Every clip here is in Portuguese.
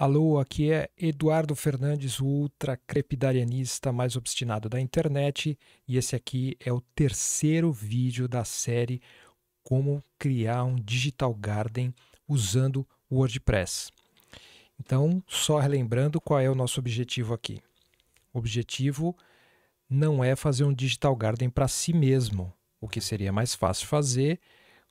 Alô, aqui é Eduardo Fernandes, o ultra crepidarianista mais obstinado da internet, e esse aqui é o terceiro vídeo da série Como criar um Digital Garden usando WordPress. Então, só relembrando qual é o nosso objetivo aqui. O objetivo não é fazer um Digital Garden para si mesmo, o que seria mais fácil fazer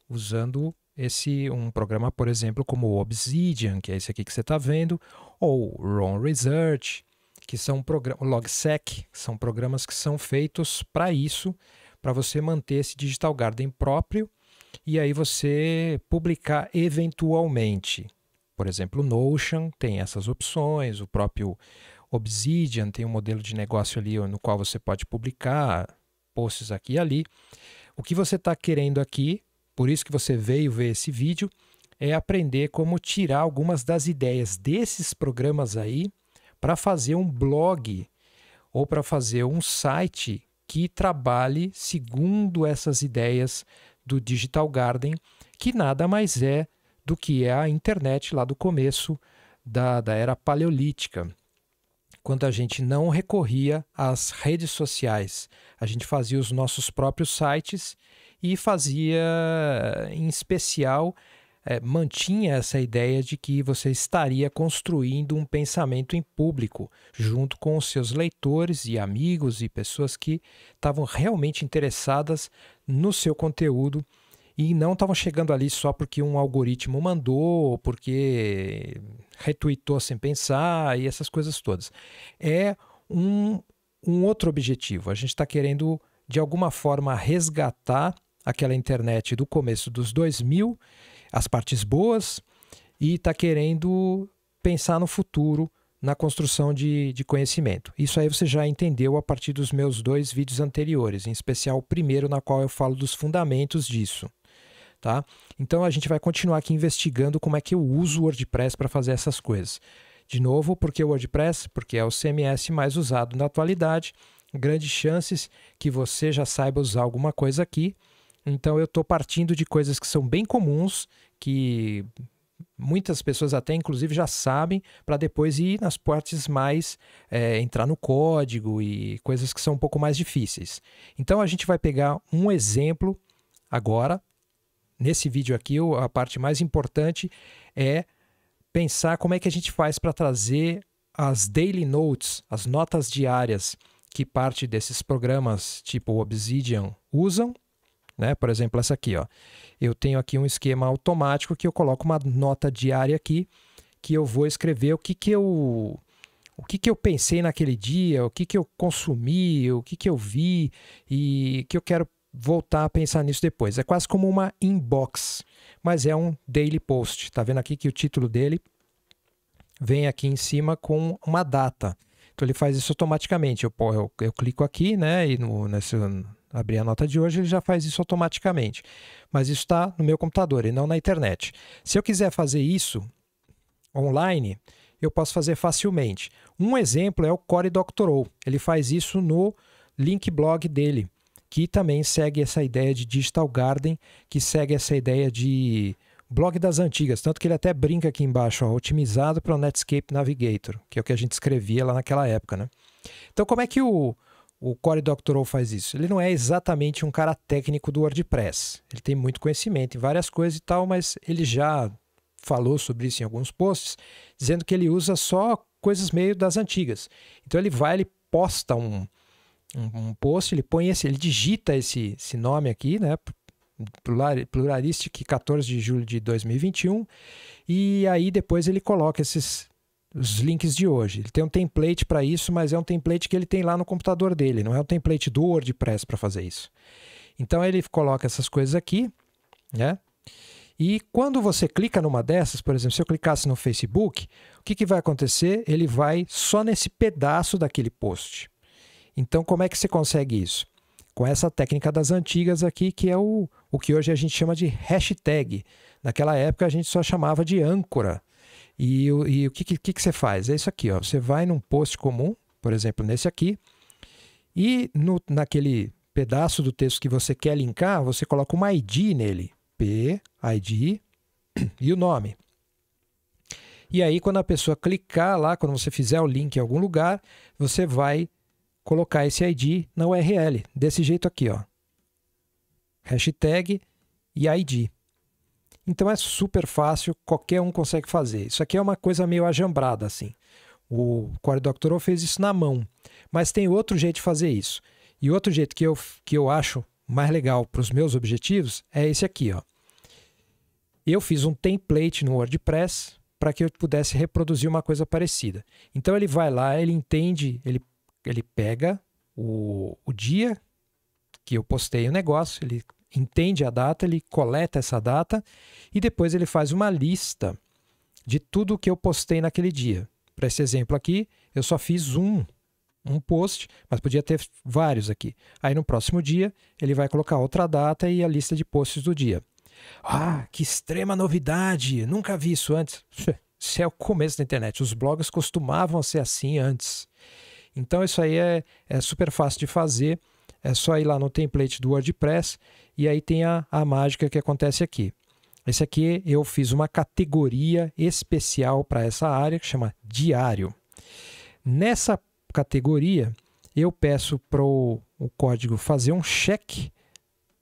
usando esse um programa, por exemplo, como o Obsidian, que é esse aqui que você está vendo, ou Ron Research, que são programas, LogSec, são programas que são feitos para isso, para você manter esse Digital Garden próprio e aí você publicar eventualmente. Por exemplo, Notion tem essas opções, o próprio Obsidian tem um modelo de negócio ali no qual você pode publicar posts aqui e ali. O que você está querendo aqui por isso que você veio ver esse vídeo, é aprender como tirar algumas das ideias desses programas aí para fazer um blog ou para fazer um site que trabalhe segundo essas ideias do Digital Garden, que nada mais é do que é a internet lá do começo da, da era paleolítica, quando a gente não recorria às redes sociais, a gente fazia os nossos próprios sites e fazia, em especial, é, mantinha essa ideia de que você estaria construindo um pensamento em público, junto com os seus leitores e amigos e pessoas que estavam realmente interessadas no seu conteúdo e não estavam chegando ali só porque um algoritmo mandou, ou porque retweetou sem pensar e essas coisas todas. É um, um outro objetivo. A gente está querendo, de alguma forma, resgatar aquela internet do começo dos 2000, as partes boas, e está querendo pensar no futuro, na construção de, de conhecimento. Isso aí você já entendeu a partir dos meus dois vídeos anteriores, em especial o primeiro, na qual eu falo dos fundamentos disso. Tá? Então a gente vai continuar aqui investigando como é que eu uso o WordPress para fazer essas coisas. De novo, porque o WordPress? Porque é o CMS mais usado na atualidade. Grandes chances que você já saiba usar alguma coisa aqui. Então eu estou partindo de coisas que são bem comuns, que muitas pessoas até inclusive já sabem, para depois ir nas partes mais é, entrar no código e coisas que são um pouco mais difíceis. Então a gente vai pegar um exemplo agora. Nesse vídeo aqui, a parte mais importante é pensar como é que a gente faz para trazer as daily notes, as notas diárias que parte desses programas tipo Obsidian usam né? Por exemplo, essa aqui. Ó. Eu tenho aqui um esquema automático que eu coloco uma nota diária aqui que eu vou escrever o que, que eu o que, que eu pensei naquele dia, o que, que eu consumi, o que, que eu vi e que eu quero voltar a pensar nisso depois. É quase como uma inbox, mas é um daily post. Tá vendo aqui que o título dele vem aqui em cima com uma data. Então ele faz isso automaticamente. Eu, eu, eu clico aqui, né? E no, nesse, abrir a nota de hoje, ele já faz isso automaticamente. Mas isso está no meu computador e não na internet. Se eu quiser fazer isso online, eu posso fazer facilmente. Um exemplo é o Core Doctorow. Ele faz isso no link blog dele, que também segue essa ideia de Digital Garden, que segue essa ideia de blog das antigas. Tanto que ele até brinca aqui embaixo, ó, otimizado para o Netscape Navigator, que é o que a gente escrevia lá naquela época. Né? Então, como é que o o Core Doctorow faz isso. Ele não é exatamente um cara técnico do WordPress. Ele tem muito conhecimento em várias coisas e tal, mas ele já falou sobre isso em alguns posts, dizendo que ele usa só coisas meio das antigas. Então ele vai, ele posta um, um, um post, ele põe esse, ele digita esse, esse nome aqui, né? Pluralistic 14 de julho de 2021, e aí depois ele coloca esses os links de hoje. Ele tem um template para isso, mas é um template que ele tem lá no computador dele, não é um template do WordPress para fazer isso. Então ele coloca essas coisas aqui, né? E quando você clica numa dessas, por exemplo, se eu clicasse no Facebook, o que, que vai acontecer? Ele vai só nesse pedaço daquele post. Então, como é que você consegue isso? Com essa técnica das antigas aqui, que é o, o que hoje a gente chama de hashtag. Naquela época a gente só chamava de âncora. E, e o que, que, que você faz? É isso aqui, ó. Você vai num post comum, por exemplo, nesse aqui, e no, naquele pedaço do texto que você quer linkar, você coloca uma ID nele. P, ID e o nome. E aí, quando a pessoa clicar lá, quando você fizer o link em algum lugar, você vai colocar esse ID na URL, desse jeito aqui, ó. Hashtag e ID. Então é super fácil, qualquer um consegue fazer. Isso aqui é uma coisa meio ajambrada, assim. O Core Doctorow fez isso na mão. Mas tem outro jeito de fazer isso. E outro jeito que eu, que eu acho mais legal para os meus objetivos é esse aqui. Ó. Eu fiz um template no WordPress para que eu pudesse reproduzir uma coisa parecida. Então ele vai lá, ele entende, ele, ele pega o, o dia que eu postei o negócio, ele entende a data, ele coleta essa data e depois ele faz uma lista de tudo que eu postei naquele dia. Para esse exemplo aqui, eu só fiz um, um post, mas podia ter vários aqui. Aí no próximo dia, ele vai colocar outra data e a lista de posts do dia. Ah, que extrema novidade! Nunca vi isso antes. Isso é o começo da internet. Os blogs costumavam ser assim antes. Então, isso aí é, é super fácil de fazer é só ir lá no template do WordPress e aí tem a, a mágica que acontece aqui. Esse aqui eu fiz uma categoria especial para essa área que chama diário. Nessa categoria, eu peço para o código fazer um check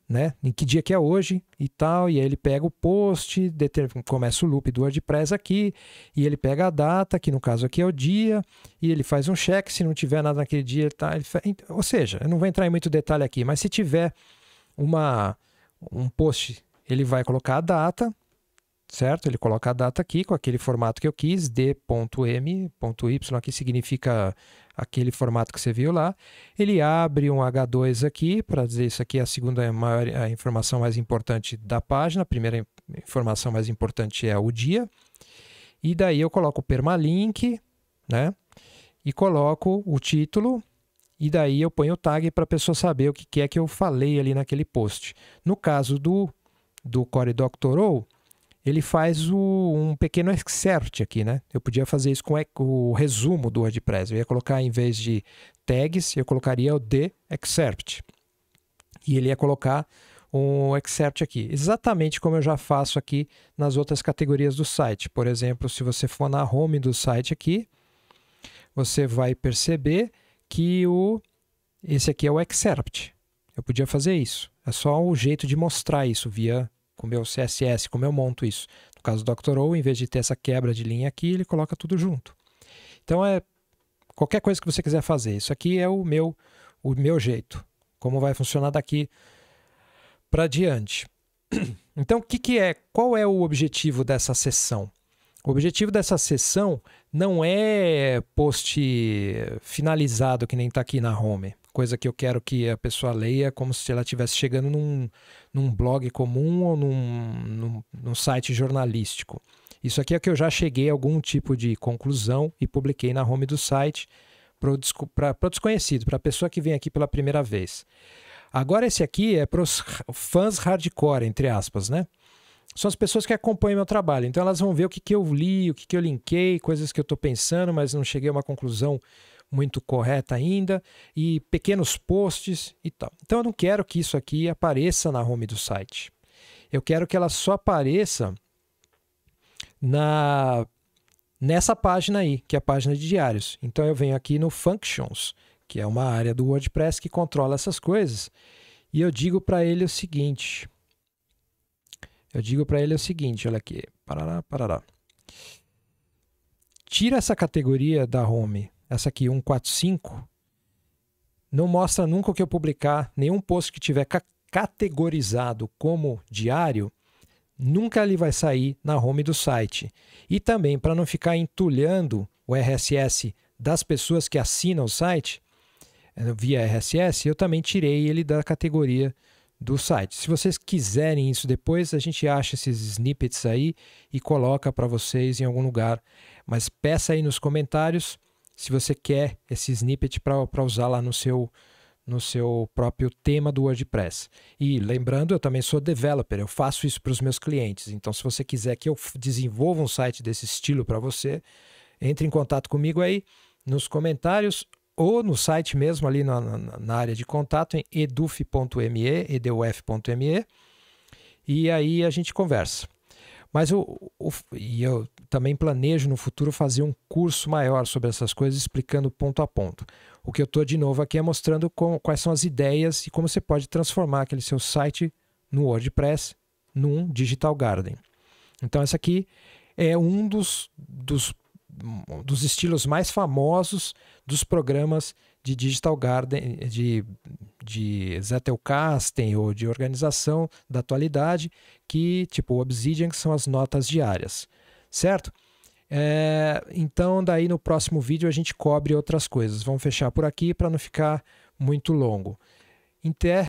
né? Em que dia que é hoje e tal. E aí ele pega o post, deter... começa o loop do WordPress aqui, e ele pega a data, que no caso aqui é o dia, e ele faz um check. Se não tiver nada naquele dia, tá? Ele... Ou seja, eu não vou entrar em muito detalhe aqui, mas se tiver uma um post, ele vai colocar a data, certo? Ele coloca a data aqui com aquele formato que eu quis, d.m.y. aqui significa aquele formato que você viu lá. Ele abre um H2 aqui para dizer isso aqui é a segunda maior, a informação mais importante da página, a primeira informação mais importante é o dia. E daí eu coloco o permalink, né? E coloco o título e daí eu ponho o tag para a pessoa saber o que é que eu falei ali naquele post. No caso do do Core Doctorow ele faz o, um pequeno excerpt aqui, né? Eu podia fazer isso com o resumo do WordPress. Eu ia colocar, em vez de tags, eu colocaria o de excerpt. E ele ia colocar um excerpt aqui, exatamente como eu já faço aqui nas outras categorias do site. Por exemplo, se você for na home do site aqui, você vai perceber que o esse aqui é o excerpt. Eu podia fazer isso. É só um jeito de mostrar isso via com o meu CSS, como eu monto isso? No caso do Doctorow, em vez de ter essa quebra de linha aqui, ele coloca tudo junto. Então é qualquer coisa que você quiser fazer. Isso aqui é o meu o meu jeito, como vai funcionar daqui para diante. Então, o que, que é? Qual é o objetivo dessa sessão? O objetivo dessa sessão não é post finalizado que nem está aqui na home coisa que eu quero que a pessoa leia como se ela estivesse chegando num, num blog comum ou num, num, num site jornalístico. Isso aqui é que eu já cheguei a algum tipo de conclusão e publiquei na home do site para o desconhecido, para a pessoa que vem aqui pela primeira vez. Agora esse aqui é para os fãs hardcore, entre aspas, né? São as pessoas que acompanham meu trabalho. Então elas vão ver o que, que eu li, o que, que eu linkei, coisas que eu estou pensando, mas não cheguei a uma conclusão muito correta ainda e pequenos posts e tal. Então eu não quero que isso aqui apareça na home do site. Eu quero que ela só apareça na nessa página aí, que é a página de diários. Então eu venho aqui no functions, que é uma área do WordPress que controla essas coisas, e eu digo para ele o seguinte. Eu digo para ele o seguinte, olha aqui, parará, parará. Tira essa categoria da home essa aqui, 145, não mostra nunca o que eu publicar, nenhum post que tiver ca categorizado como diário, nunca ele vai sair na home do site. E também, para não ficar entulhando o RSS das pessoas que assinam o site, eh, via RSS, eu também tirei ele da categoria do site. Se vocês quiserem isso depois, a gente acha esses snippets aí e coloca para vocês em algum lugar. Mas peça aí nos comentários se você quer esse snippet para usar lá no seu, no seu próprio tema do WordPress. E lembrando, eu também sou developer, eu faço isso para os meus clientes. Então, se você quiser que eu desenvolva um site desse estilo para você, entre em contato comigo aí nos comentários ou no site mesmo ali na, na, na área de contato em eduf.me, eduf.me, e aí a gente conversa. Mas eu, e eu também planejo no futuro fazer um curso maior sobre essas coisas, explicando ponto a ponto. O que eu estou de novo aqui é mostrando com, quais são as ideias e como você pode transformar aquele seu site no WordPress num Digital Garden. Então, essa aqui é um dos, dos, dos estilos mais famosos dos programas de Digital Garden, de de Zettelkasten ou de organização da atualidade, que, tipo, o Obsidian, que são as notas diárias, certo? É, então, daí no próximo vídeo a gente cobre outras coisas. Vamos fechar por aqui para não ficar muito longo. Inter